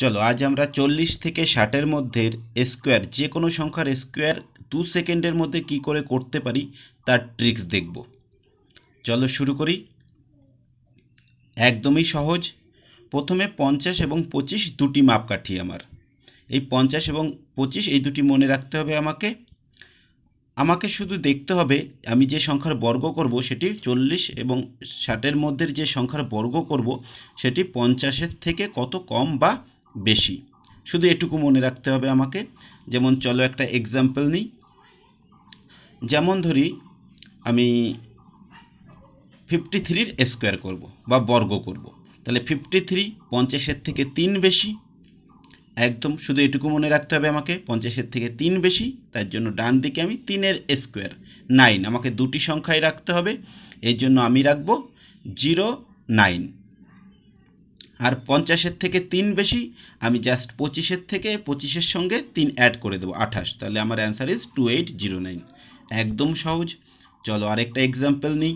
চলো আজ আমরা চল্লিশ থেকে ষাটের মধ্যে স্কোয়ার যে কোনো সংখ্যার স্কোয়ার দু সেকেন্ডের মধ্যে কি করে করতে পারি তার ট্রিক্স দেখব চলো শুরু করি একদমই সহজ প্রথমে পঞ্চাশ এবং পঁচিশ দুটি মাপকাঠি আমার এই পঞ্চাশ এবং পঁচিশ এই দুটি মনে রাখতে হবে আমাকে আমাকে শুধু দেখতে হবে আমি যে সংখ্যার বর্গ করব সেটি চল্লিশ এবং ষাটের মধ্যে যে সংখ্যার বর্গ করব সেটি পঞ্চাশের থেকে কত কম বা বেশি শুধু এটুকু মনে রাখতে হবে আমাকে যেমন চলো একটা এক্সাম্পল নিই যেমন ধরি আমি ফিফটি থ্রির স্কোয়ার করব বা বর্গ করব তাহলে ফিফটি থ্রি পঞ্চাশের থেকে তিন বেশি একদম শুধু এটুকু মনে রাখতে হবে আমাকে পঞ্চাশের থেকে তিন বেশি তার জন্য ডান দিকে আমি তিনের স্কোয়ার নাইন আমাকে দুটি সংখ্যায় রাখতে হবে এর জন্য আমি রাখব জিরো নাইন আর পঞ্চাশের থেকে তিন বেশি আমি জাস্ট পঁচিশের থেকে পঁচিশের সঙ্গে তিন অ্যাড করে দেবো আঠাশ তাহলে আমার answer is two eight zero nine একদম সহজ চলো আরেকটা এক্সাম্পল নিই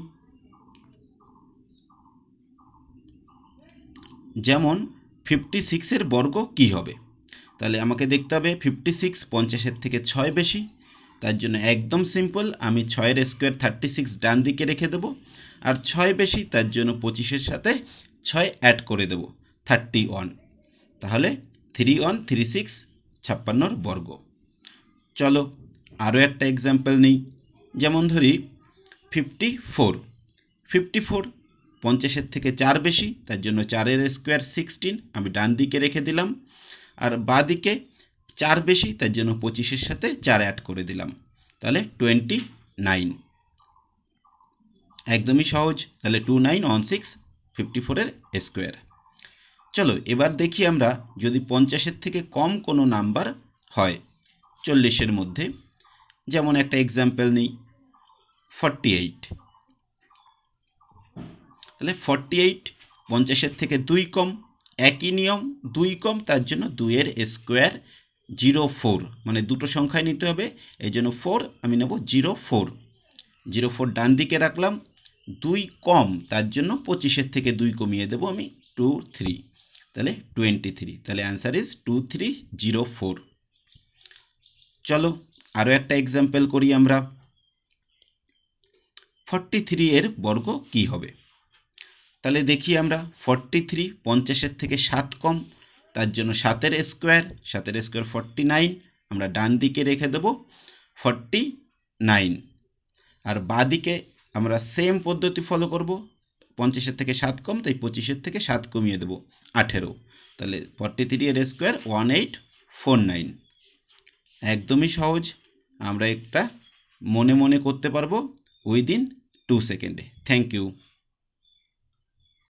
যেমন ফিফটি সিক্সের বর্গ কি হবে তাহলে আমাকে দেখতে হবে ফিফটি সিক্স পঞ্চাশের থেকে ছয় বেশি তার জন্য একদম সিম্পল আমি ছয়ের স্কোয়ার থার্টি সিক্স ডান দিকে রেখে দেবো আর ছয় বেশি তার জন্য পঁচিশের সাথে ছয় অ্যাড করে দেব থার্টি ওয়ান তাহলে থ্রি ওয়ান থ্রি সিক্স ছাপ্পান্নর বর্গ চলো আরও একটা এক্সাম্পল নিই যেমন ধরি ফিফটি ফোর ফিফটি ফোর পঞ্চাশের থেকে চার বেশি তার জন্য চারের স্কোয়ার সিক্সটিন আমি ডান দিকে রেখে দিলাম আর বা দিকে চার বেশি তার জন্য পঁচিশের সাথে চার অ্যাড করে দিলাম তাহলে টোয়েন্টি নাইন একদমই সহজ তাহলে two nine one six fifty ফোরের স্কোয়ার চলো এবার দেখি আমরা যদি পঞ্চাশের থেকে কম কোনো নাম্বার হয় চল্লিশের মধ্যে যেমন একটা এক্সাম্পল নিই ফর্টি এইট তাহলে ফর্টি এইট পঞ্চাশের থেকে দুই কম একই নিয়ম দুই কম তার জন্য দুইয়ের স্কোয়ার জিরো ফোর মানে দুটো সংখ্যায় নিতে হবে এই জন্য ফোর আমি নেব জিরো ফোর জিরো ফোর ডান দিকে রাখলাম দুই কম তার জন্য পঁচিশের থেকে দুই কমিয়ে দেবো আমি টু থ্রি তাহলে টোয়েন্টি থ্রি তাহলে answer is two three zero four চলো আরও একটা এক্সাম্পল করি আমরা ফর্টি থ্রি এর বর্গ কি হবে তাহলে দেখি আমরা ফর্টি থ্রি পঞ্চাশের থেকে সাত কম তার জন্য সাতের স্কোয়ার সাতের স্কোয়ার ফর্টি নাইন আমরা ডান দিকে রেখে দেব ফর্টি নাইন আর বাঁ দিকে আমরা সেম পদ্ধতি ফলো করব পঞ্চাশের থেকে সাত কম তাই পঁচিশের থেকে সাত কমিয়ে দেবো আঠেরো তাহলে ফর্টি থ্রি এর square one eight four nine একদমই সহজ আমরা একটা মনে মনে করতে পারবো উইদিন টু সেকেন্ডে থ্যাংক ইউ